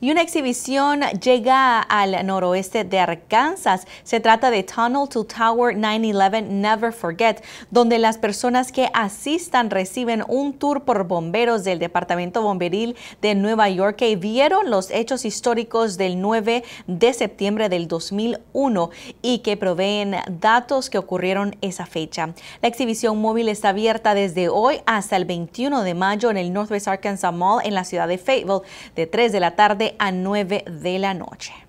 Y una exhibición llega al noroeste de Arkansas. Se trata de Tunnel to Tower 9-11 Never Forget, donde las personas que asistan reciben un tour por bomberos del Departamento Bomberil de Nueva York que vieron los hechos históricos del 9 de septiembre del 2001 y que proveen datos que ocurrieron esa fecha. La exhibición móvil está abierta desde hoy hasta el 21 de mayo en el Northwest Arkansas Mall en la ciudad de Fayetteville, de 3 de la tarde a 9 de la noche.